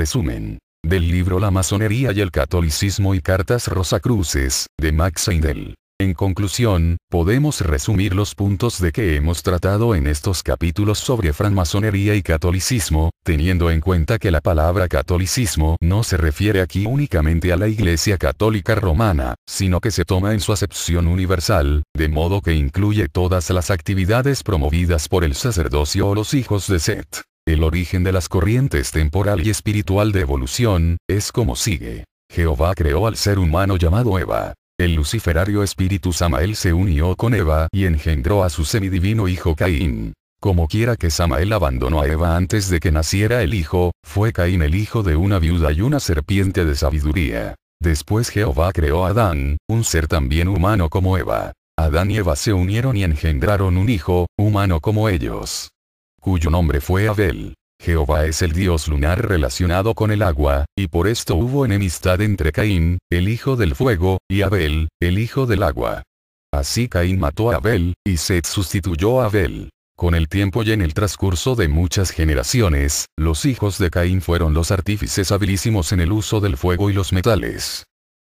resumen del libro La masonería y el catolicismo y cartas rosacruces, de Max Heindel. En conclusión, podemos resumir los puntos de que hemos tratado en estos capítulos sobre francmasonería y catolicismo, teniendo en cuenta que la palabra catolicismo no se refiere aquí únicamente a la Iglesia Católica Romana, sino que se toma en su acepción universal, de modo que incluye todas las actividades promovidas por el sacerdocio o los hijos de Seth. El origen de las corrientes temporal y espiritual de evolución, es como sigue. Jehová creó al ser humano llamado Eva. El luciferario espíritu Samael se unió con Eva y engendró a su semidivino hijo Caín. Como quiera que Samael abandonó a Eva antes de que naciera el hijo, fue Caín el hijo de una viuda y una serpiente de sabiduría. Después Jehová creó a Adán, un ser también humano como Eva. Adán y Eva se unieron y engendraron un hijo, humano como ellos cuyo nombre fue Abel. Jehová es el dios lunar relacionado con el agua, y por esto hubo enemistad entre Caín, el hijo del fuego, y Abel, el hijo del agua. Así Caín mató a Abel, y Seth sustituyó a Abel. Con el tiempo y en el transcurso de muchas generaciones, los hijos de Caín fueron los artífices habilísimos en el uso del fuego y los metales.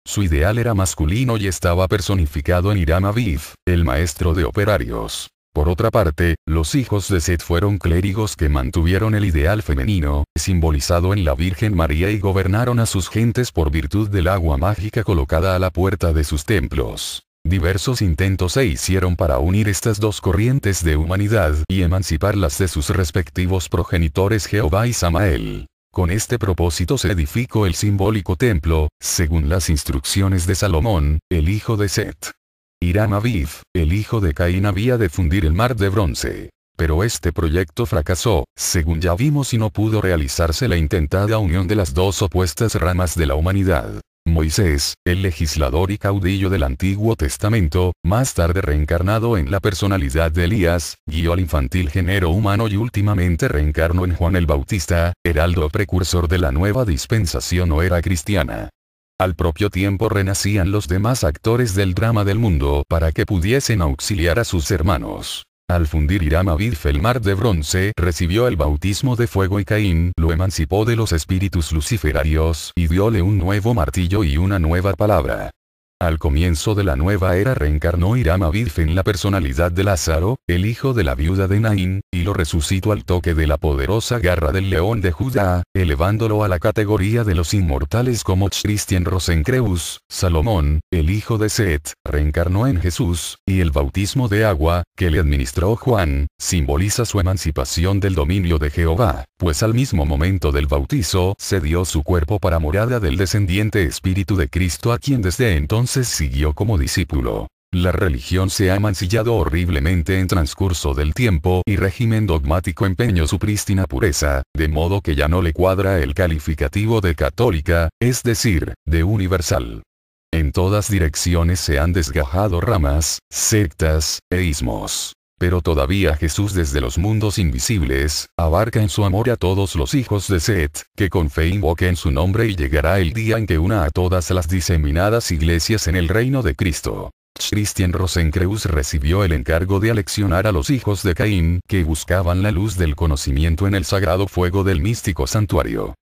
Su ideal era masculino y estaba personificado en Iram Aviv, el maestro de operarios. Por otra parte, los hijos de Set fueron clérigos que mantuvieron el ideal femenino, simbolizado en la Virgen María y gobernaron a sus gentes por virtud del agua mágica colocada a la puerta de sus templos. Diversos intentos se hicieron para unir estas dos corrientes de humanidad y emanciparlas de sus respectivos progenitores Jehová y Samael. Con este propósito se edificó el simbólico templo, según las instrucciones de Salomón, el hijo de Set. Irán Aviv, el hijo de Caín había de fundir el mar de bronce. Pero este proyecto fracasó, según ya vimos y no pudo realizarse la intentada unión de las dos opuestas ramas de la humanidad. Moisés, el legislador y caudillo del Antiguo Testamento, más tarde reencarnado en la personalidad de Elías, guió al infantil género humano y últimamente reencarnó en Juan el Bautista, heraldo precursor de la nueva dispensación o era cristiana. Al propio tiempo renacían los demás actores del drama del mundo para que pudiesen auxiliar a sus hermanos. Al fundir Irama Bidf mar de bronce, recibió el bautismo de fuego y Caín lo emancipó de los espíritus luciferarios y diole un nuevo martillo y una nueva palabra. Al comienzo de la nueva era reencarnó Irama Birf en la personalidad de Lázaro, el hijo de la viuda de Naín, y lo resucitó al toque de la poderosa garra del león de Judá, elevándolo a la categoría de los inmortales como Christian Rosencreus, Salomón, el hijo de Set, reencarnó en Jesús, y el bautismo de agua, que le administró Juan, simboliza su emancipación del dominio de Jehová pues al mismo momento del bautizo se dio su cuerpo para morada del descendiente espíritu de Cristo a quien desde entonces siguió como discípulo. La religión se ha mancillado horriblemente en transcurso del tiempo y régimen dogmático empeñó su prístina pureza, de modo que ya no le cuadra el calificativo de católica, es decir, de universal. En todas direcciones se han desgajado ramas, sectas, e ismos pero todavía Jesús desde los mundos invisibles, abarca en su amor a todos los hijos de Seth, que con fe invoquen su nombre y llegará el día en que una a todas las diseminadas iglesias en el reino de Cristo. Christian Rosenkreuz recibió el encargo de aleccionar a los hijos de Caín, que buscaban la luz del conocimiento en el sagrado fuego del místico santuario.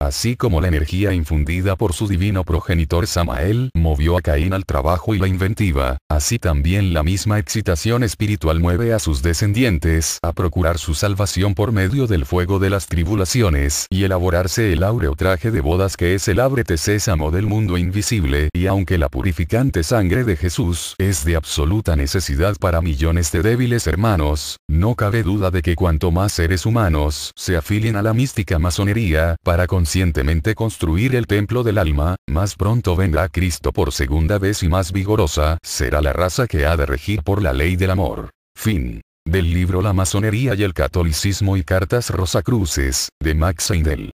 Así como la energía infundida por su divino progenitor Samael movió a Caín al trabajo y la inventiva, así también la misma excitación espiritual mueve a sus descendientes a procurar su salvación por medio del fuego de las tribulaciones y elaborarse el áureo traje de bodas que es el ábrete sésamo del mundo invisible y aunque la purificante sangre de Jesús es de absoluta necesidad para millones de débiles hermanos, no cabe duda de que cuanto más seres humanos se afilien a la mística masonería para conseguir construir el templo del alma, más pronto vendrá Cristo por segunda vez y más vigorosa será la raza que ha de regir por la ley del amor. Fin. Del libro La masonería y el catolicismo y cartas rosacruces, de Max Heindel.